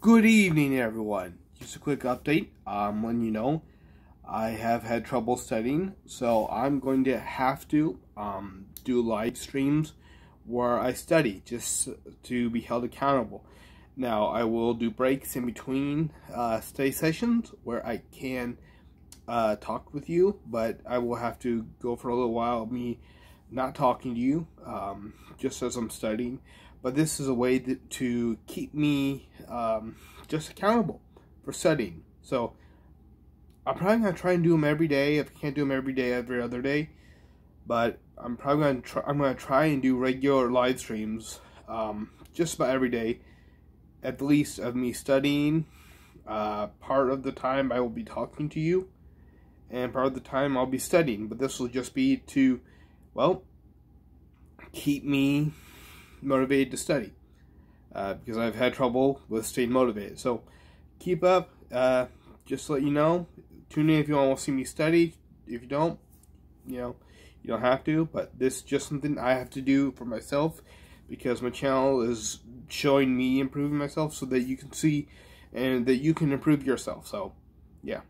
Good evening, everyone. Just a quick update. Um, when you know, I have had trouble studying, so I'm going to have to um, do live streams where I study just to be held accountable. Now, I will do breaks in between uh, study sessions where I can uh, talk with you, but I will have to go for a little while, me not talking to you um, just as I'm studying. But this is a way that, to keep me um, just accountable for studying. So I'm probably going to try and do them every day. If I can't do them every day, every other day. But I'm probably going to try, I'm going to try and do regular live streams um, just about every day. At least of me studying. Uh, part of the time I will be talking to you. And part of the time I'll be studying. But this will just be to well, keep me motivated to study uh, because I've had trouble with staying motivated. So keep up. Uh, just let you know. Tune in if you want to see me study. If you don't, you know, you don't have to. But this is just something I have to do for myself because my channel is showing me improving myself so that you can see and that you can improve yourself. So, yeah.